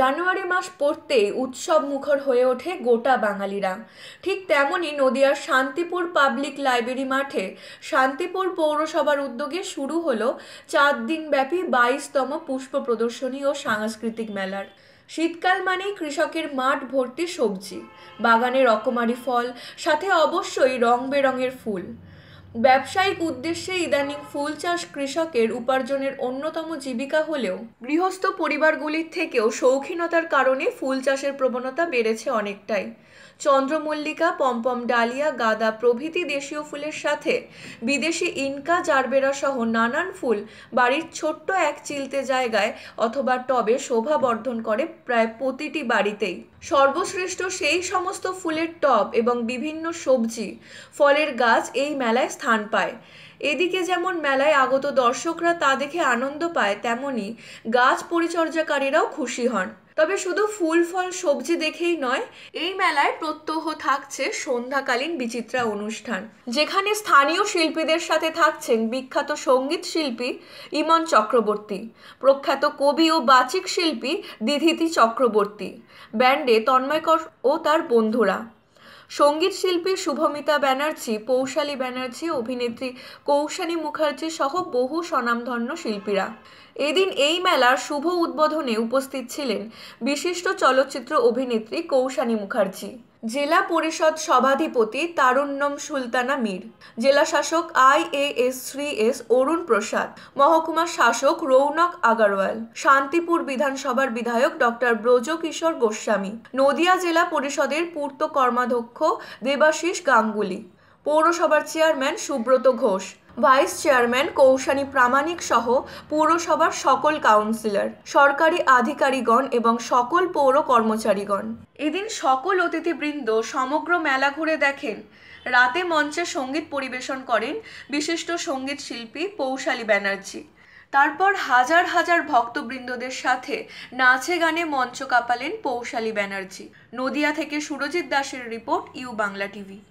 জানুয়ারি মাস পড়তেই উৎসব মুখর হয়ে ওঠে গোটা বাঙালিরা ঠিক তেমনই নদিয়ার শান্তিপুর পাবলিক লাইব্রেরি মাঠে শান্তিপুর পৌরসভার উদ্যোগে শুরু হলো চার দিনব্যাপী বাইশতম পুষ্প প্রদর্শনী ও সাংস্কৃতিক মেলার শীতকাল মানেই কৃষকের মাঠ ভর্তি সবজি বাগানে রকমারি ফল সাথে অবশ্যই রং বেরঙের ফুল ব্যবসায়িক উদ্দেশ্যে ইদানিং ফুল চাষ কৃষকের উপার্জনের অন্যতম জীবিকা হলেও গৃহস্থ পরিবারগুলির থেকেও শৌখিনতার কারণে ফুল চাষের প্রবণতা বেড়েছে অনেকটাই চন্দ্রমল্লিকা পম্পম ডালিয়া গাদা প্রভৃতি দেশীয় ফুলের সাথে বিদেশি ইনকা জারবেরা সহ নানান ফুল বাড়ির ছোট্ট এক চিলতে জায়গায় অথবা টবে শোভা বর্ধন করে প্রায় প্রতিটি বাড়িতেই সর্বশ্রেষ্ঠ সেই সমস্ত ফুলের টব এবং বিভিন্ন সবজি ফলের গাছ এই মেলায় স্থান পায় এদিকে যেমন মেলায় আগত দর্শকরা তা দেখে আনন্দ পায় তেমনি গাছ পরিচর্যাকারীরাও খুশি হন তবে শুধু ফুল ফল সবজি দেখেই নয় এই মেলায় প্রত্যহ থাকছে সন্ধ্যাকালীন বিচিত্রা অনুষ্ঠান যেখানে স্থানীয় শিল্পীদের সাথে থাকছেন বিখ্যাত সঙ্গীত শিল্পী ইমন চক্রবর্তী প্রখ্যাত কবি ও বাচিক শিল্পী দিধিতি চক্রবর্তী ব্যান্ডে তন্ময়কর ও তার বন্ধুরা সঙ্গীত শিল্পী শুভমিতা ব্যানার্জি পৌশালী ব্যানার্জি অভিনেত্রী কৌশানী মুখার্জি সহ বহু স্বনামধন্য শিল্পীরা এদিন এই মেলার শুভ উদ্বোধনে উপস্থিত ছিলেন বিশিষ্ট চলচ্চিত্র অভিনেত্রী কৌশানী মুখার্জি জেলা পরিষদ সভাধিপতি তারুণ্যম সুলতানা মীর জেলা শাসক I A S Shri S Arun Prasad মহকুমা শাসক রৌনক আগারওয়াল শান্তিপুর বিধানসভার বিধায়ক ডক্টর ব্রজকিশোর গোস্বামী নদিয়া জেলা পরিষদের পূর্ত কর্মাধ্যক্ষ দেবাশিস গাঙ্গুলি পৌরসভার chairman Subrata Ghosh vice chairman Koushani Pramanik সহ পৌরসভার সকল কাউন্সিলর সরকারি আধিকারিগণ এবং সকল পৌর কর্মচারীগণ এদিন সকল অতিথিবৃন্দ সমগ্র মেলা ঘুরে দেখেন রাতে মঞ্চে সঙ্গীত পরিবেশন করেন বিশিষ্ট সঙ্গীত শিল্পী পৌশালী ব্যানার্জি তারপর হাজার হাজার ভক্তবৃন্দদের সাথে নাচে গানে মঞ্চ কাঁপালেন পৌশালী ব্যানার্জি নদিয়া থেকে সুরজিৎ দাসের রিপোর্ট ইউ বাংলা টিভি